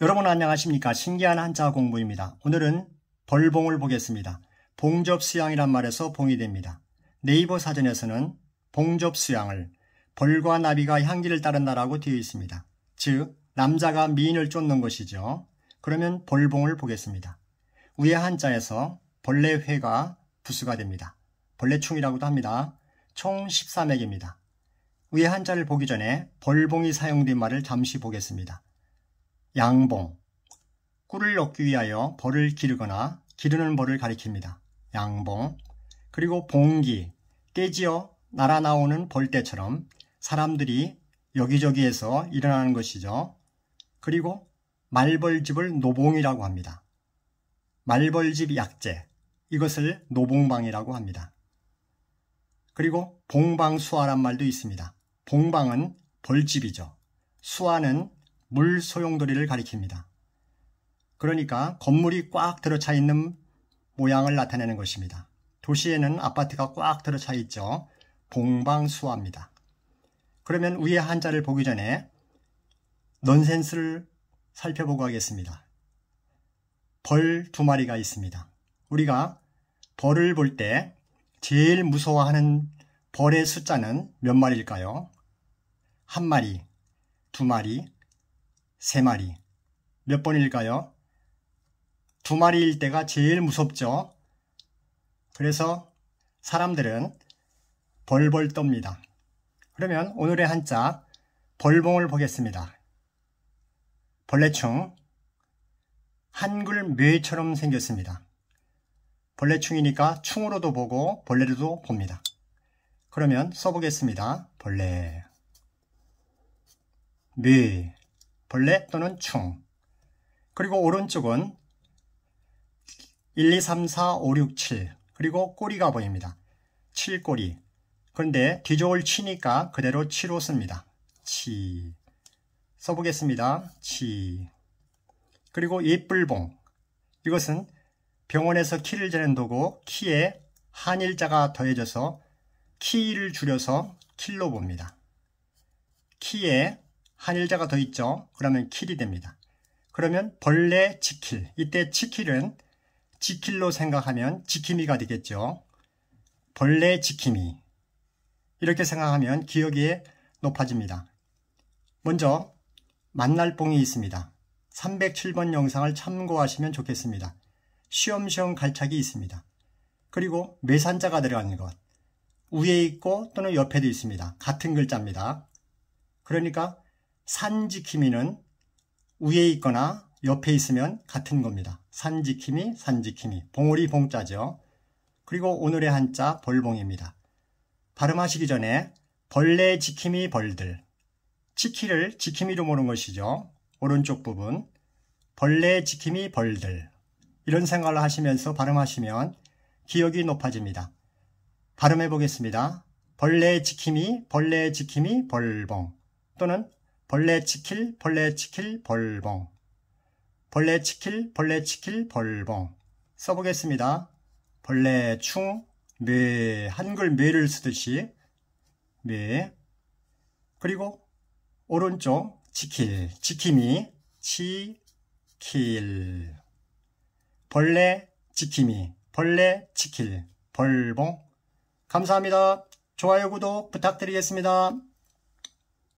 여러분 안녕하십니까 신기한 한자 공부입니다. 오늘은 벌봉을 보겠습니다. 봉접수양이란 말에서 봉이 됩니다. 네이버 사전에서는 봉접수양을 벌과 나비가 향기를 따른다라고 되어 있습니다. 즉 남자가 미인을 쫓는 것이죠. 그러면 벌봉을 보겠습니다. 위의 한자에서 벌레회가 부수가 됩니다. 벌레충이라고도 합니다. 총 13액입니다. 위의 한자를 보기 전에 벌봉이 사용된 말을 잠시 보겠습니다. 양봉 꿀을 얻기 위하여 벌을 기르거나 기르는 벌을 가리킵니다. 양봉 그리고 봉기 떼지어 날아 나오는 벌떼처럼 사람들이 여기저기에서 일어나는 것이죠. 그리고 말벌집을 노봉이라고 합니다. 말벌집 약재 이것을 노봉방이라고 합니다. 그리고 봉방수화란 말도 있습니다. 봉방은 벌집이죠. 수화는 물 소용돌이를 가리킵니다. 그러니까 건물이 꽉 들어차 있는 모양을 나타내는 것입니다. 도시에는 아파트가 꽉 들어차 있죠. 봉방수화입니다. 그러면 위에 한자를 보기 전에 넌센스를 살펴보고 하겠습니다. 벌 두 마리가 있습니다. 우리가 벌을 볼 때 제일 무서워하는 벌의 숫자는 몇 마리일까요? 한 마리, 두 마리, 세 마리. 몇 번일까요? 두 마리일 때가 제일 무섭죠. 그래서 사람들은 벌벌 떱니다. 그러면 오늘의 한자 벌봉을 보겠습니다. 벌레충 한글 뇌처럼 생겼습니다. 벌레충이니까 충으로도 보고 벌레로도 봅니다. 그러면 써보겠습니다. 벌레 뇌 벌레 또는 충 그리고 오른쪽은 1, 2, 3, 4, 5, 6, 7 그리고 꼬리가 보입니다. 7꼬리 그런데 뒤조을 치니까 그대로 치로 씁니다. 치 써보겠습니다. 치 그리고 이뿔봉 이것은 병원에서 키를 재는 도구 키에 한일자가 더해져서 키를 줄여서 킬로 봅니다. 키에 한일자가 더 있죠. 그러면 킬이 됩니다. 그러면 벌레 지킬. 이때 지킬은 지킬로 생각하면 지킴이가 되겠죠. 벌레 지킴이. 이렇게 생각하면 기억이 높아집니다. 먼저 만날 봉이 있습니다. 307번 영상을 참고하시면 좋겠습니다. 시험시험 갈착이 있습니다. 그리고 매산자가 들어가는 것. 위에 있고 또는 옆에도 있습니다. 같은 글자입니다. 그러니까 산지킴이는 위에 있거나 옆에 있으면 같은 겁니다. 산지킴이, 산지킴이. 봉오리 봉자죠. 그리고 오늘의 한자 벌봉입니다. 발음하시기 전에 벌레 지킴이 벌들. 치키를 지킴이로 모는 것이죠. 오른쪽 부분. 벌레 지킴이 벌들. 이런 생각을 하시면서 발음하시면 기억이 높아집니다. 발음해 보겠습니다. 벌레 지킴이, 벌레 지킴이, 벌봉 또는 벌레 치킬 벌레 치킬 벌봉 벌레 치킬 벌레 치킬 벌봉 써보겠습니다. 벌레 충 매, 한글 매를 쓰듯이 매 그리고 오른쪽 치킬 지킴이 치킬 벌레 지킴이 벌레 치킬 벌봉 감사합니다. 좋아요 구독 부탁드리겠습니다.